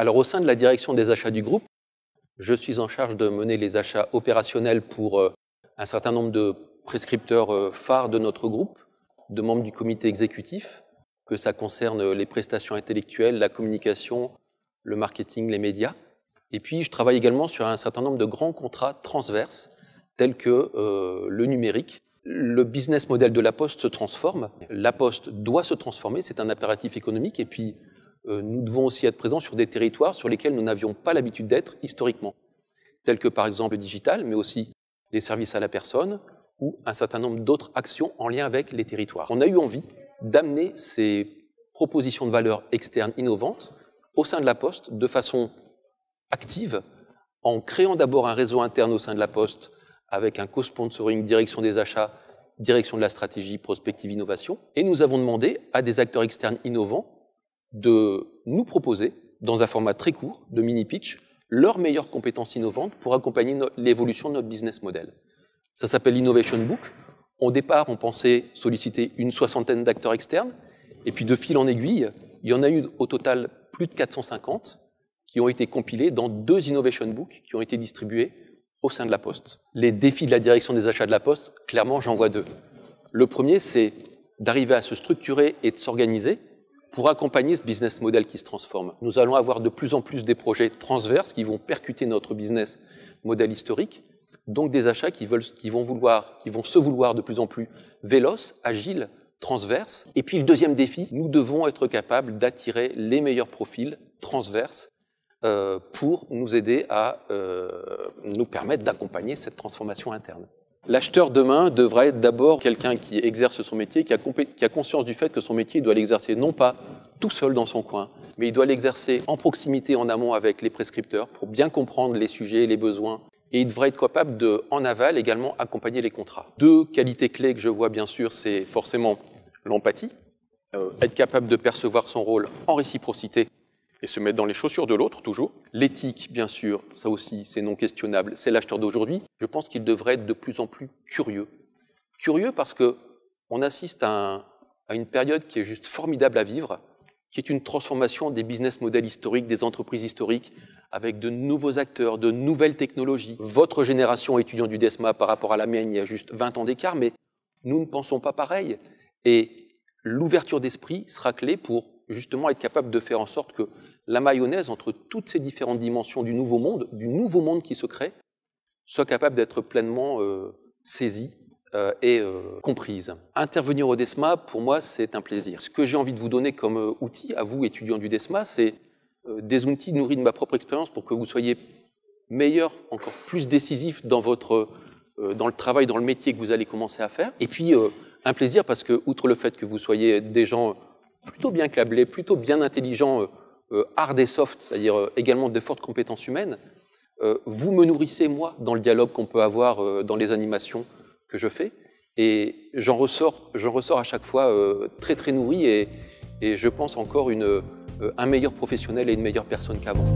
Alors au sein de la direction des achats du groupe, je suis en charge de mener les achats opérationnels pour euh, un certain nombre de prescripteurs euh, phares de notre groupe, de membres du comité exécutif, que ça concerne les prestations intellectuelles, la communication, le marketing, les médias. Et puis je travaille également sur un certain nombre de grands contrats transverses, tels que euh, le numérique. Le business model de la Poste se transforme. La Poste doit se transformer, c'est un impératif économique. Et puis euh, nous devons aussi être présents sur des territoires sur lesquels nous n'avions pas l'habitude d'être historiquement, tels que par exemple le digital, mais aussi les services à la personne ou un certain nombre d'autres actions en lien avec les territoires. On a eu envie d'amener ces propositions de valeur externes innovantes au sein de la Poste de façon active, en créant d'abord un réseau interne au sein de la Poste avec un co-sponsoring direction des achats, direction de la stratégie, prospective, innovation. Et nous avons demandé à des acteurs externes innovants de nous proposer, dans un format très court, de mini-pitch, leurs meilleures compétences innovantes pour accompagner l'évolution de notre business model. Ça s'appelle l'Innovation Book. Au départ, on pensait solliciter une soixantaine d'acteurs externes, et puis de fil en aiguille, il y en a eu au total plus de 450 qui ont été compilés dans deux Innovation Books qui ont été distribués au sein de la Poste. Les défis de la direction des achats de la Poste, clairement, j'en vois deux. Le premier, c'est d'arriver à se structurer et de s'organiser pour accompagner ce business model qui se transforme. Nous allons avoir de plus en plus des projets transverses qui vont percuter notre business model historique, donc des achats qui, veulent, qui, vont vouloir, qui vont se vouloir de plus en plus véloces, agiles, transverses. Et puis le deuxième défi, nous devons être capables d'attirer les meilleurs profils transverses euh, pour nous aider à euh, nous permettre d'accompagner cette transformation interne. L'acheteur demain devrait être d'abord quelqu'un qui exerce son métier, qui a, conscience du fait que son métier doit l'exercer non pas tout seul dans son coin, mais il doit l'exercer en proximité, en amont avec les prescripteurs pour bien comprendre les sujets, les besoins. Et il devrait être capable de, en aval également, accompagner les contrats. Deux qualités clés que je vois bien sûr, c'est forcément l'empathie, euh, être capable de percevoir son rôle en réciprocité et se mettre dans les chaussures de l'autre, toujours. L'éthique, bien sûr, ça aussi, c'est non questionnable, c'est l'acheteur d'aujourd'hui. Je pense qu'il devrait être de plus en plus curieux. Curieux parce que on assiste à, une période qui est juste formidable à vivre, qui est une transformation des business models historiques, des entreprises historiques, avec de nouveaux acteurs, de nouvelles technologies. Votre génération étudiant du DESMA par rapport à la mienne, il y a juste 20 ans d'écart, mais nous ne pensons pas pareil. Et l'ouverture d'esprit sera clé pour justement être capable de faire en sorte que la mayonnaise, entre toutes ces différentes dimensions du nouveau monde, du nouveau monde qui se crée, soit capable d'être pleinement euh, saisie euh, et euh, comprise. Intervenir au DESMA, pour moi, c'est un plaisir. Ce que j'ai envie de vous donner comme outil, à vous, étudiants du DESMA, c'est des outils nourris de ma propre expérience pour que vous soyez meilleurs, encore plus décisifs dans, votre, dans le travail, dans le métier que vous allez commencer à faire. Et puis, un plaisir parce que, outre le fait que vous soyez des gens plutôt bien câblé, plutôt bien intelligent, euh, euh, hard et soft, c'est-à-dire euh, également de fortes compétences humaines, vous me nourrissez, moi, dans le dialogue qu'on peut avoir dans les animations que je fais. Et j'en ressors, ressors à chaque fois très très nourri et, et je pense encore une, un meilleur professionnel et une meilleure personne qu'avant.